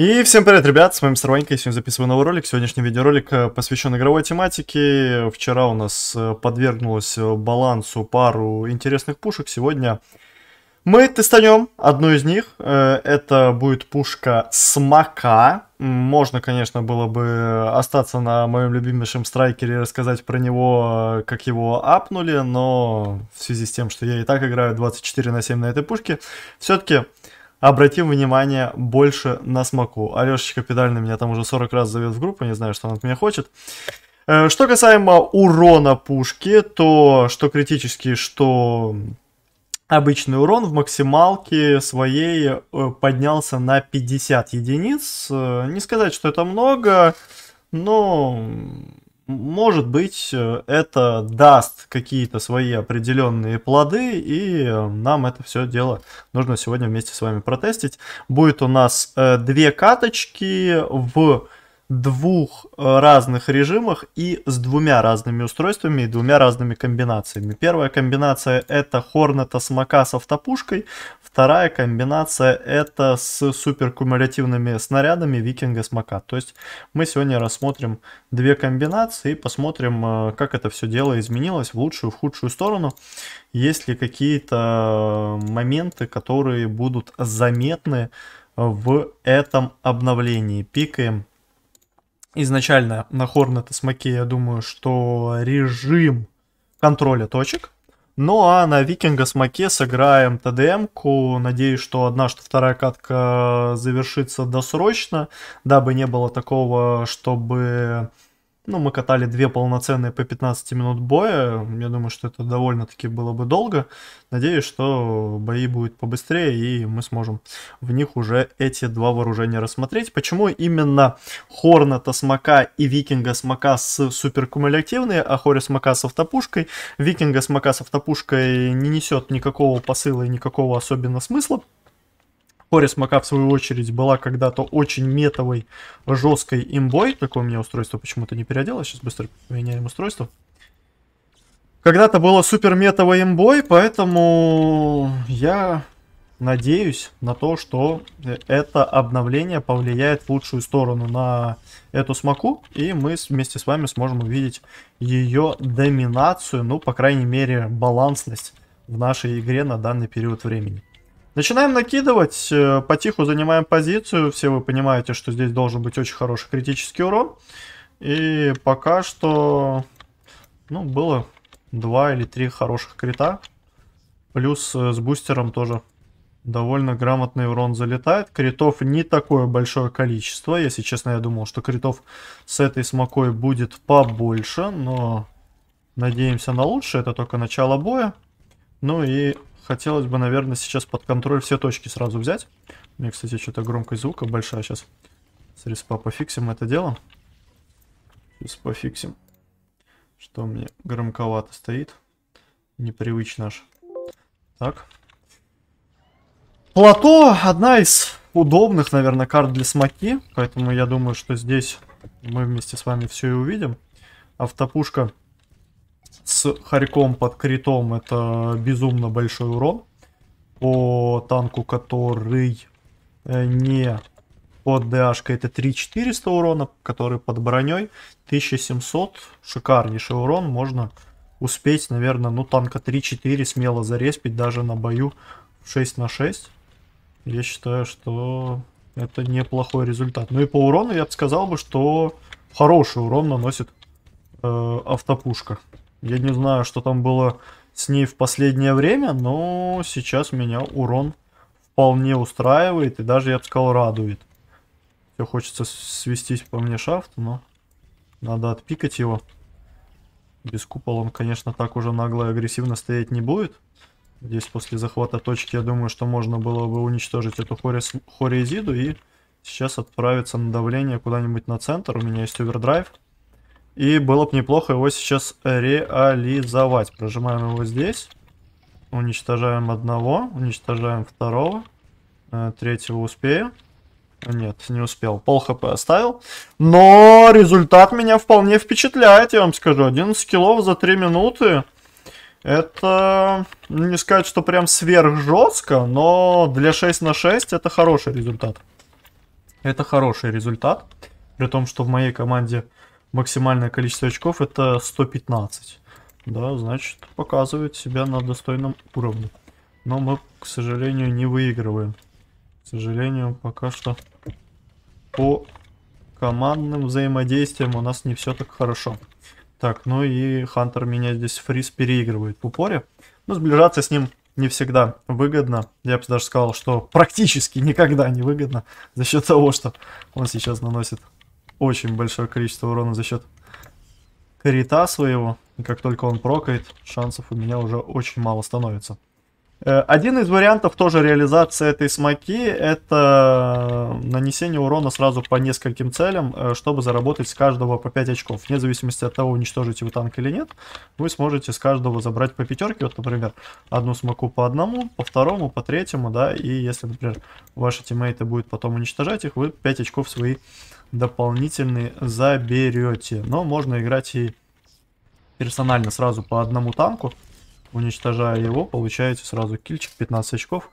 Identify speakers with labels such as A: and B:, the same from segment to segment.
A: И всем привет, ребят, с вами Сорванька, сегодня записываю новый ролик. Сегодняшний видеоролик э, посвящен игровой тематике. Вчера у нас э, подвергнулось э, балансу пару интересных пушек, сегодня мы тестанем одну из них. Это будет пушка Смака. Можно, конечно, было бы остаться на моем любимейшем страйкере и рассказать про него, как его апнули, но в связи с тем, что я и так играю 24 на 7 на этой пушке, все-таки Обратим внимание больше на смоку. Алешечка педальный меня там уже 40 раз зовет в группу, не знаю, что он от меня хочет. Э, что касаемо урона пушки, то что критический, что обычный урон в максималке своей э, поднялся на 50 единиц. Э, не сказать, что это много, но может быть, э, это даст какие-то свои определенные плоды, и нам это все дело нужно сегодня вместе с вами протестить. Будет у нас э, две каточки в двух э, разных режимах и с двумя разными устройствами и двумя разными комбинациями. Первая комбинация это Хорнета с Мака с автопушкой, вторая комбинация это с суперкумулятивными снарядами Викинга с То есть мы сегодня рассмотрим две комбинации и посмотрим, э, как это все дело изменилось в лучшую, в худшую сторону. Есть ли какие-то э, моменты, которые будут заметны в этом обновлении. Пикаем изначально на Хорнета с я думаю, что режим контроля точек. Ну а на Викинга с сыграем ТДМ-ку. Надеюсь, что одна, что вторая катка завершится досрочно, дабы не было такого, чтобы ну, мы катали две полноценные по 15 минут боя. Я думаю, что это довольно-таки было бы долго. Надеюсь, что бои будут побыстрее, и мы сможем в них уже эти два вооружения рассмотреть. Почему именно Хорната Смока и Викинга Смока с суперкумулятивные, а Хори Смока с автопушкой? Викинга Смока с автопушкой не несет никакого посыла и никакого особенного смысла. Хорис Мака, в свою очередь, была когда-то очень метовой, жесткой имбой. Какое у меня устройство почему-то не переоделось. Сейчас быстро меняем устройство. Когда-то было супер метовой имбой, поэтому я надеюсь на то, что это обновление повлияет в лучшую сторону на эту смоку, и мы вместе с вами сможем увидеть ее доминацию, ну, по крайней мере, балансность в нашей игре на данный период времени. Начинаем накидывать, э, потиху занимаем позицию. Все вы понимаете, что здесь должен быть очень хороший критический урон. И пока что, ну, было два или три хороших крита. Плюс э, с бустером тоже довольно грамотный урон залетает. Критов не такое большое количество. Если честно, я думал, что критов с этой смокой будет побольше, но надеемся на лучшее. Это только начало боя. Ну и хотелось бы, наверное, сейчас под контроль все точки сразу взять. У меня, кстати, что-то громкость звука большая сейчас. С респа пофиксим это дело. Сейчас пофиксим. Что мне громковато стоит. Непривычно аж. Так. Плато одна из удобных, наверное, карт для смоки. Поэтому я думаю, что здесь мы вместе с вами все и увидим. Автопушка с харьком под критом это безумно большой урон по танку, который э, не под ДАшкой это 3400 урона, который под броней 1700. Шикарнейший урон, можно успеть, наверное, ну танка 3-4 смело зареспить даже на бою в 6 на 6. Я считаю, что это неплохой результат. Ну и по урону я бы сказал бы, что хороший урон наносит э, автопушка. Я не знаю, что там было с ней в последнее время, но сейчас меня урон вполне устраивает и даже, я бы сказал, радует. Все хочется свестись по мне шафт, но надо отпикать его. Без купола он, конечно, так уже нагло и агрессивно стоять не будет. Здесь после захвата точки, я думаю, что можно было бы уничтожить эту хорис... Хоризиду и сейчас отправиться на давление куда-нибудь на центр. У меня есть овердрайв. И было бы неплохо его сейчас реализовать. Прожимаем его здесь. Уничтожаем одного. Уничтожаем второго. Э, третьего успею. Нет, не успел. Пол хп оставил. Но результат меня вполне впечатляет, я вам скажу. 11 килов за 3 минуты. Это, не сказать, что прям сверх жестко, но для 6 на 6 это хороший результат. Это хороший результат. При том, что в моей команде максимальное количество очков это 115. Да, значит, показывает себя на достойном уровне. Но мы, к сожалению, не выигрываем. К сожалению, пока что по командным взаимодействиям у нас не все так хорошо. Так, ну и Хантер меня здесь фриз переигрывает в упоре. Но ну, сближаться с ним не всегда выгодно. Я бы даже сказал, что практически никогда не выгодно за счет того, что он сейчас наносит очень большое количество урона за счет крита своего. И как только он прокает, шансов у меня уже очень мало становится. Э, один из вариантов тоже реализации этой смоки это нанесение урона сразу по нескольким целям, э, чтобы заработать с каждого по 5 очков. Вне зависимости от того, уничтожите вы танк или нет, вы сможете с каждого забрать по пятерке. Вот, например, одну смоку по одному, по второму, по третьему, да, и если, например, ваши тиммейты будут потом уничтожать их, вы 5 очков свои дополнительные заберете. Но можно играть и персонально сразу по одному танку уничтожая его, получаете сразу кильчик 15 очков.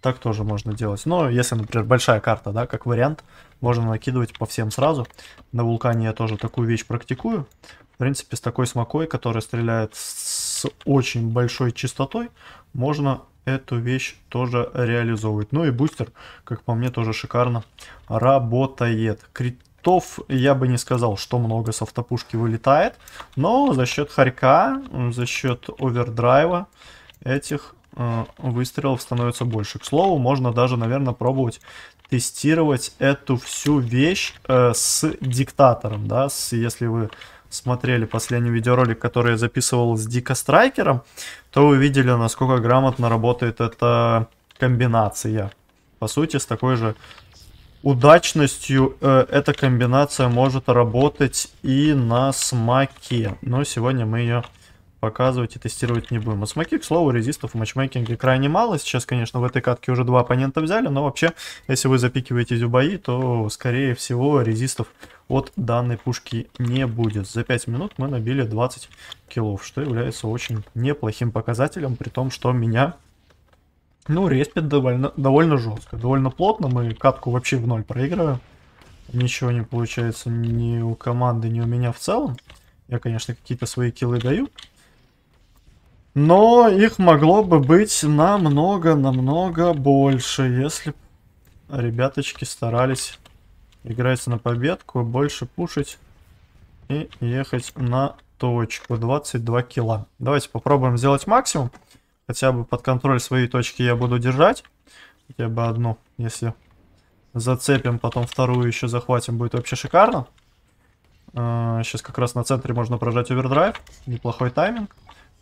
A: Так тоже можно делать. Но если, например, большая карта, да, как вариант, можно накидывать по всем сразу. На вулкане я тоже такую вещь практикую. В принципе, с такой смокой, которая стреляет с очень большой частотой, можно эту вещь тоже реализовывать. Ну и бустер, как по мне, тоже шикарно работает. Крит софтов я бы не сказал, что много с вылетает, но за счет харька, за счет овердрайва этих э, выстрелов становится больше. К слову, можно даже, наверное, пробовать тестировать эту всю вещь э, с диктатором, да, с, если вы смотрели последний видеоролик, который я записывал с Дико Страйкером, то вы видели, насколько грамотно работает эта комбинация. По сути, с такой же удачностью э, эта комбинация может работать и на смаке, Но сегодня мы ее показывать и тестировать не будем. А смоки, к слову, резистов в матчмейкинге крайне мало. Сейчас, конечно, в этой катке уже два оппонента взяли, но вообще, если вы запикиваетесь в бои, то, скорее всего, резистов от данной пушки не будет. За 5 минут мы набили 20 киллов, что является очень неплохим показателем, при том, что меня ну, респит довольно, довольно жестко, довольно плотно. Мы катку вообще в ноль проигрываем. Ничего не получается ни у команды, ни у меня в целом. Я, конечно, какие-то свои килы даю. Но их могло бы быть намного-намного больше, если ребяточки старались играть на победку, больше пушить и ехать на точку. 22 килла. Давайте попробуем сделать максимум хотя бы под контроль свои точки я буду держать. Хотя бы одну, если зацепим, потом вторую еще захватим, будет вообще шикарно. Сейчас а, как раз на центре можно прожать овердрайв. Неплохой тайминг.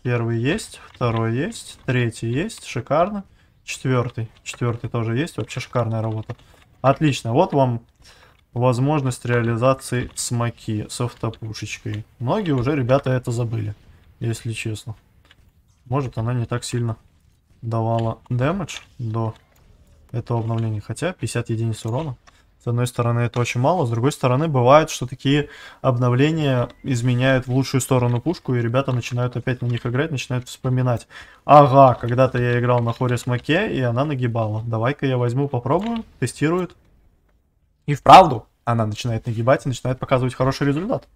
A: Первый есть, второй есть, третий есть, шикарно. Четвертый, четвертый тоже есть, вообще шикарная работа. Отлично, вот вам возможность реализации смоки софтопушечкой. Многие уже ребята это забыли, если честно. Может она не так сильно давала дэмэдж до этого обновления. Хотя 50 единиц урона. С одной стороны, это очень мало. С другой стороны, бывает, что такие обновления изменяют в лучшую сторону пушку, и ребята начинают опять на них играть, начинают вспоминать. Ага, когда-то я играл на Хоре с Маке, и она нагибала. Давай-ка я возьму, попробую, тестирует. И вправду она начинает нагибать и начинает показывать хороший результат.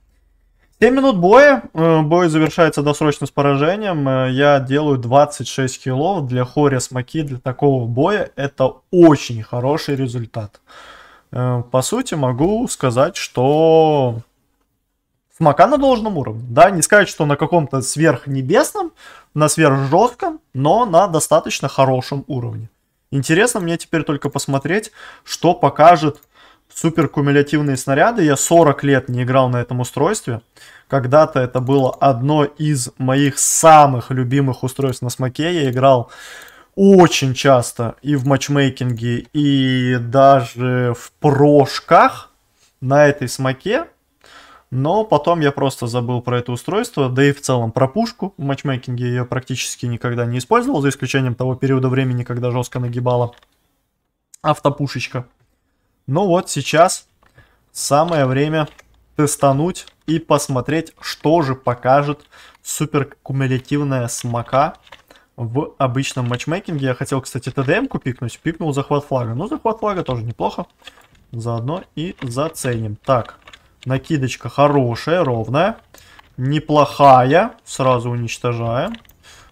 A: 7 минут боя. Э, бой завершается досрочно с поражением. Э, я делаю 26 хилов для Хорис Маки. Для такого боя это очень хороший результат. Э, по сути, могу сказать, что Мака на должном уровне. Да, не сказать, что на каком-то сверхнебесном, на сверхжестком, но на достаточно хорошем уровне. Интересно мне теперь только посмотреть, что покажет Супер кумулятивные снаряды. Я 40 лет не играл на этом устройстве. Когда-то это было одно из моих самых любимых устройств на смоке. Я играл очень часто и в матчмейкинге, и даже в прошках на этой смоке. Но потом я просто забыл про это устройство, да и в целом про пушку в матчмейкинге я практически никогда не использовал, за исключением того периода времени, когда жестко нагибала автопушечка. Ну вот сейчас самое время тестануть и посмотреть, что же покажет суперкумулятивная смока в обычном матчмейкинге. Я хотел, кстати, ТДМ-ку пикнуть, пикнул захват флага. Ну, захват флага тоже неплохо. Заодно и заценим. Так, накидочка хорошая, ровная, неплохая. Сразу уничтожаем.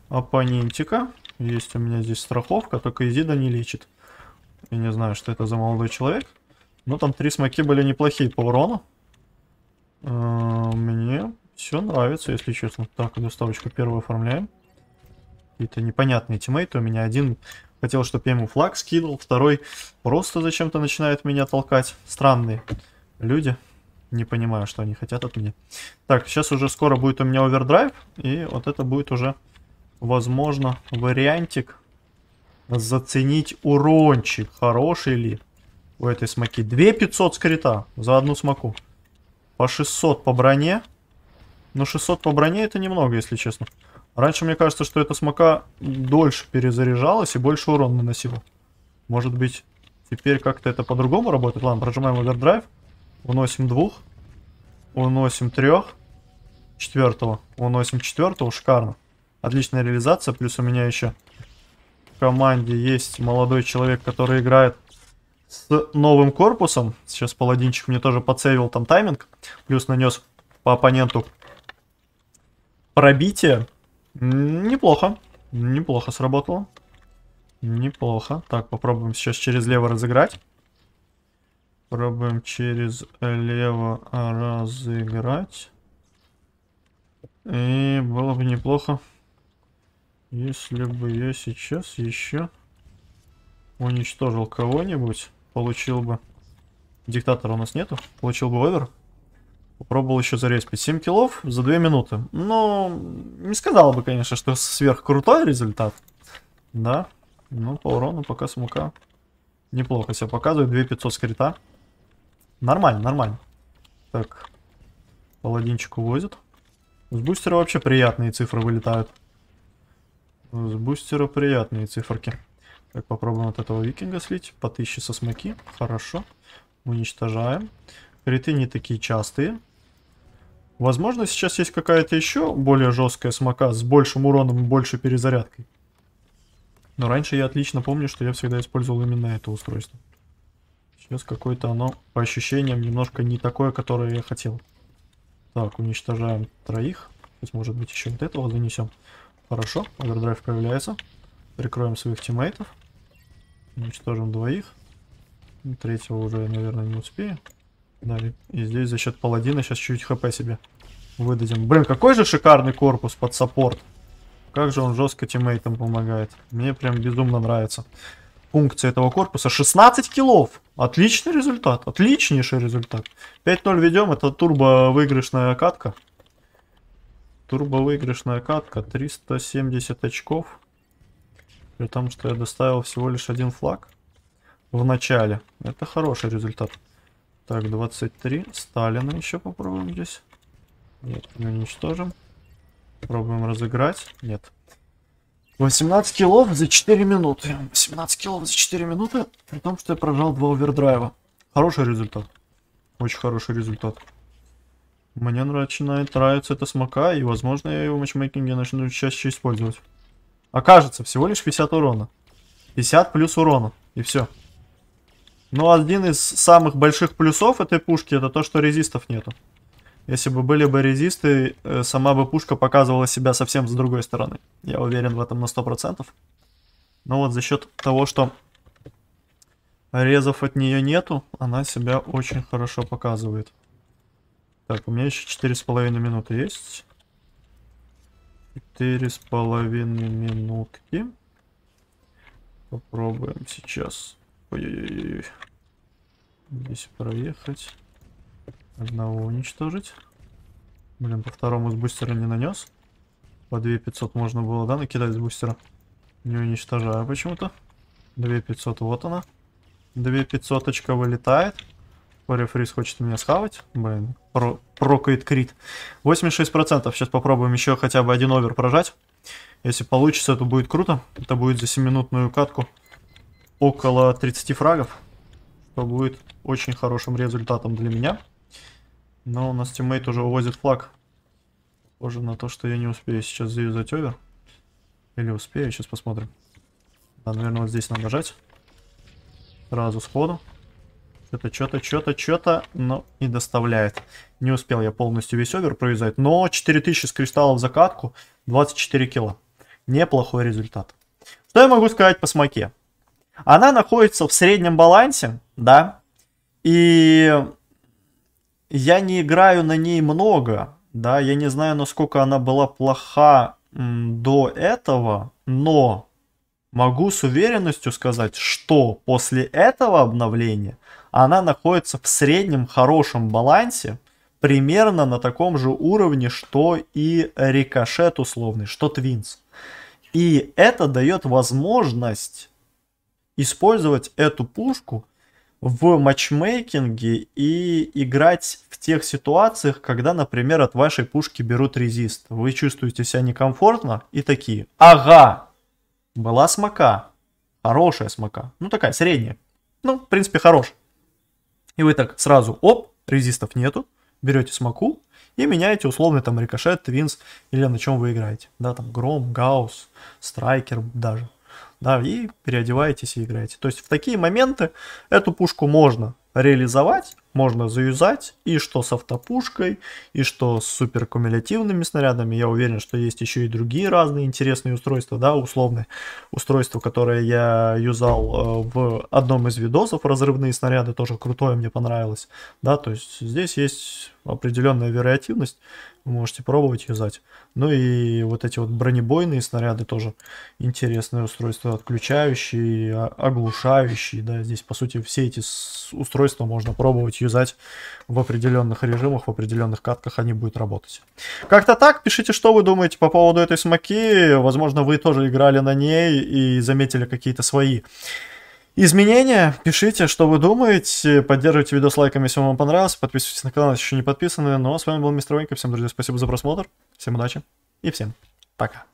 A: Оппонентика. Есть у меня здесь страховка, только Изида не лечит. Я не знаю, что это за молодой человек. Ну, там три смоки были неплохие по урону. А, мне все нравится, если честно. Так, доставочку первую оформляем. Какие-то непонятные тиммейты. У меня один хотел, чтобы я ему флаг скинул, второй просто зачем-то начинает меня толкать. Странные люди. Не понимаю, что они хотят от меня. Так, сейчас уже скоро будет у меня овердрайв. И вот это будет уже, возможно, вариантик заценить урончик. Хороший ли? У этой смоки. 2500 скрита за одну смоку. По 600 по броне. Но 600 по броне это немного, если честно. Раньше мне кажется, что эта смока дольше перезаряжалась и больше урон наносила. Может быть, теперь как-то это по-другому работает. Ладно, прожимаем овердрайв. Уносим двух. Уносим трех. Четвертого. Уносим четвертого. Шикарно. Отличная реализация. Плюс у меня еще в команде есть молодой человек, который играет с новым корпусом. Сейчас паладинчик мне тоже подсейвил там тайминг. Плюс нанес по оппоненту пробитие. Неплохо. Неплохо сработало. Неплохо. Так, попробуем сейчас через лево разыграть. Пробуем через лево разыграть. И было бы неплохо, если бы я сейчас еще уничтожил кого-нибудь. Получил бы. Диктатора у нас нету. Получил бы овер. Попробовал еще зареспить. 7 килов за 2 минуты. Но ну, не сказал бы, конечно, что сверхкрутой результат. Да. Ну, по урону пока смука неплохо себя показывает. 2500 скрита. Нормально, нормально. Так. Паладинчик увозит. С бустера вообще приятные цифры вылетают. С бустера приятные циферки. Так, попробуем от этого викинга слить. По 1000 со смоки. Хорошо. Уничтожаем. Криты не такие частые. Возможно, сейчас есть какая-то еще более жесткая смока с большим уроном и большей перезарядкой. Но раньше я отлично помню, что я всегда использовал именно это устройство. Сейчас какое-то оно, по ощущениям, немножко не такое, которое я хотел. Так, уничтожаем троих. Здесь может быть, еще вот этого занесем. Хорошо, овердрайв появляется. Прикроем своих тиммейтов. Уничтожим двоих. Третьего уже, наверное, не успею. Дали. И здесь за счет паладина сейчас чуть хп себе выдадим. Блин, какой же шикарный корпус под саппорт. Как же он жестко тиммейтам помогает. Мне прям безумно нравится. Функция этого корпуса. 16 килов. Отличный результат. Отличнейший результат. 5-0 ведем. Это турбо выигрышная катка. Турбо выигрышная катка. 370 очков. При том, что я доставил всего лишь один флаг в начале. Это хороший результат. Так, 23. Сталина еще попробуем здесь. Нет, мы уничтожим. Пробуем разыграть. Нет. 18 килов за 4 минуты. 18 килов за 4 минуты, при том, что я прожал 2 овердрайва. Хороший результат. Очень хороший результат. Мне начинает нравиться эта смока, и, возможно, я его в матчмейкинге начну чаще использовать. Окажется, всего лишь 50 урона. 50 плюс урона. И все. Но ну, один из самых больших плюсов этой пушки, это то, что резистов нету. Если бы были бы резисты, э, сама бы пушка показывала себя совсем с другой стороны. Я уверен в этом на сто процентов. Но вот за счет того, что резов от нее нету, она себя очень хорошо показывает. Так, у меня еще четыре с половиной минуты есть. Четыре с половиной минутки. Попробуем сейчас. Ой-ой-ой. Здесь проехать. Одного уничтожить. Блин, по второму с бустера не нанес. По 2500 можно было, да, накидать с бустера? Не уничтожаю почему-то. 2500, вот она. 2500 вылетает. Рефрис хочет меня схавать. Блин, про прокает крит. 86%. Сейчас попробуем еще хотя бы один овер прожать. Если получится, это будет круто. Это будет за 7-минутную катку около 30 фрагов. Что будет очень хорошим результатом для меня. Но у нас тиммейт уже увозит флаг. Похоже на то, что я не успею сейчас заюзать овер. Или успею, сейчас посмотрим. Да, наверное, вот здесь надо нажать. Сразу сходу. Что-то, что-то, что-то, что-то, но не доставляет. Не успел я полностью весь овер провязать. Но 4000 с кристаллов закатку, катку, 24 кило. Неплохой результат. Что я могу сказать по смоке? Она находится в среднем балансе, да. И я не играю на ней много, да. Я не знаю, насколько она была плоха до этого, но могу с уверенностью сказать, что после этого обновления она находится в среднем хорошем балансе, примерно на таком же уровне, что и рикошет условный, что твинс. И это дает возможность использовать эту пушку в матчмейкинге и играть в тех ситуациях, когда, например, от вашей пушки берут резист. Вы чувствуете себя некомфортно и такие. Ага, была смока. Хорошая смока. Ну такая средняя. Ну, в принципе, хорошая. И вы так сразу, оп, резистов нету, берете смоку и меняете условный там рикошет, твинс или на чем вы играете. Да, там гром, гаус страйкер даже. Да, и переодеваетесь и играете. То есть в такие моменты эту пушку можно реализовать, можно заюзать, и что с автопушкой, и что с суперкумулятивными снарядами, я уверен, что есть еще и другие разные интересные устройства, да, условные устройства, которые я юзал э, в одном из видосов, разрывные снаряды, тоже крутое мне понравилось, да, то есть здесь есть определенная вариативность, можете пробовать юзать. Ну и вот эти вот бронебойные снаряды тоже интересное устройство. Отключающие, а, оглушающие. Да, здесь по сути все эти устройства можно пробовать юзать в определенных режимах, в определенных катках они будут работать. Как-то так. Пишите, что вы думаете по поводу этой смоки. Возможно, вы тоже играли на ней и заметили какие-то свои изменения. Пишите, что вы думаете. Поддерживайте видос лайками, если вам понравилось. Подписывайтесь на канал, если еще не подписаны. Ну а с вами был Мистер Венька. Всем, друзья, спасибо за просмотр. Всем удачи и всем пока.